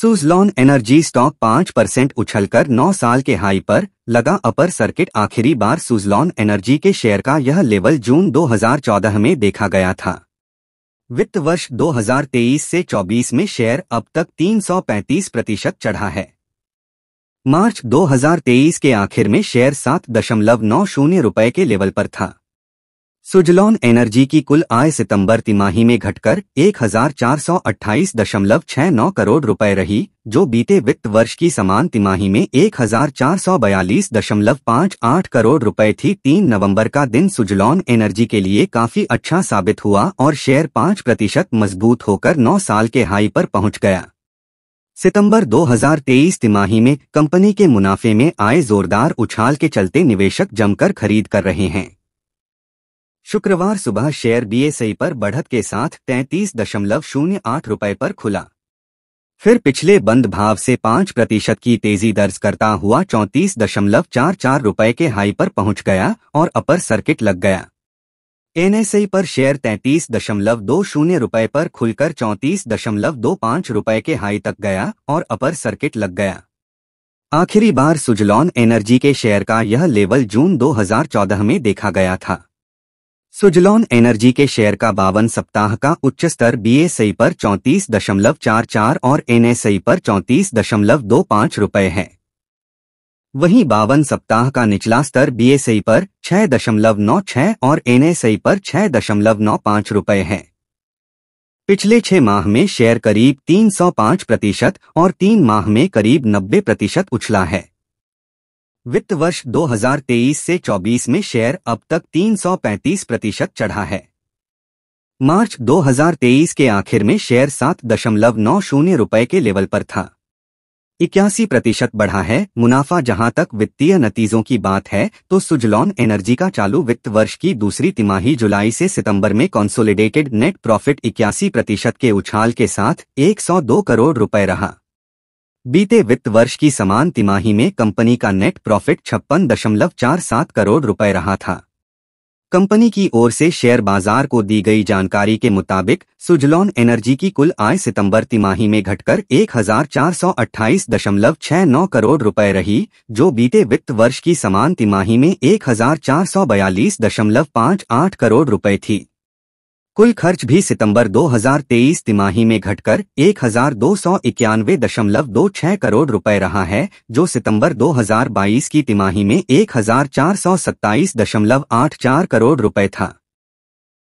Suzlon Energy stock पाँच percent कर नौ साल के हाई पर लगा अपर सर्किट आखिरी बार सुजलॉन एनर्जी के शेयर का यह लेवल जून 2014 में देखा गया था वित्त वर्ष 2023 से 24 में शेयर अब तक 335 प्रतिशत चढ़ा है मार्च 2023 के आखिर में शेयर सात दशमलव नौ शून्य रुपये के लेवल पर था सुजलॉन एनर्जी की कुल आय सितंबर तिमाही में घटकर 1428.69 करोड़ रुपए रही जो बीते वित्त वर्ष की समान तिमाही में 1442.58 करोड़ रुपए थी 3 नवंबर का दिन सुजलॉन एनर्जी के लिए काफी अच्छा साबित हुआ और शेयर 5 प्रतिशत मजबूत होकर 9 साल के हाई पर पहुंच गया सितंबर 2023 तिमाही में कंपनी के मुनाफे में आए जोरदार उछाल के चलते निवेशक जमकर खरीद कर रहे हैं शुक्रवार सुबह शेयर बीएसई पर बढ़त के साथ तैंतीस दशमलव शून्य आठ रुपये पर खुला फिर पिछले बंद भाव से पाँच प्रतिशत की तेजी दर्ज करता हुआ चौंतीस दशमलव चार चार रुपये के हाई पर पहुंच गया और अपर सर्किट लग गया एनएसई पर शेयर तैंतीस दशमलव दो शून्य रुपये पर खुलकर चौंतीस दशमलव दो पाँच रुपये के हाई तक गया और अपर सर्किट लग गया आखिरी बार सुजलॉन एनर्जी के शेयर का यह लेवल जून 2014 में देखा गया था सुजलॉन एनर्जी के शेयर का बावन सप्ताह का उच्च स्तर बीएसई पर चौंतीस दशमलव चार चार और एनएसई पर चौंतीस दशमलव दो पाँच रुपये है वहीं बावन सप्ताह का निचला स्तर बीएसई पर छह दशमलव नौ छह और एनएसई पर छह दशमलव नौ पाँच रुपये है पिछले छह माह में शेयर करीब 305 प्रतिशत और तीन माह में करीब 90 प्रतिशत उछला है वित्त वर्ष 2023 से 24 में शेयर अब तक 335 प्रतिशत चढ़ा है मार्च 2023 के आखिर में शेयर सात दशमलव नौ शून्य रुपये के लेवल पर था इक्यासी प्रतिशत बढ़ा है मुनाफा जहां तक वित्तीय नतीजों की बात है तो सुजलॉन एनर्जी का चालू वित्त वर्ष की दूसरी तिमाही जुलाई से सितंबर में कॉन्सोलिडेटेड नेट प्रॉफिट इक्यासी प्रतिशत के उछाल के साथ 102 करोड़ रुपए रहा बीते वित्त वर्ष की समान तिमाही में कंपनी का नेट प्रॉफिट छप्पन दशमलव चार सात करोड़ रुपए रहा था कंपनी की ओर से शेयर बाजार को दी गई जानकारी के मुताबिक सुजलॉन एनर्जी की कुल आय सितंबर तिमाही में घटकर 1428.69 करोड़ रुपए रही जो बीते वित्त वर्ष की समान तिमाही में 1442.58 करोड़ रुपए थी कुल खर्च भी सितंबर 2023 तिमाही में घटकर एक हजार दो सौ इक्यानवे दशमलव दो छह करोड़ रुपए रहा है जो सितंबर 2022 की तिमाही में एक हजार चार सौ सत्ताईस दशमलव आठ चार करोड़ रुपए था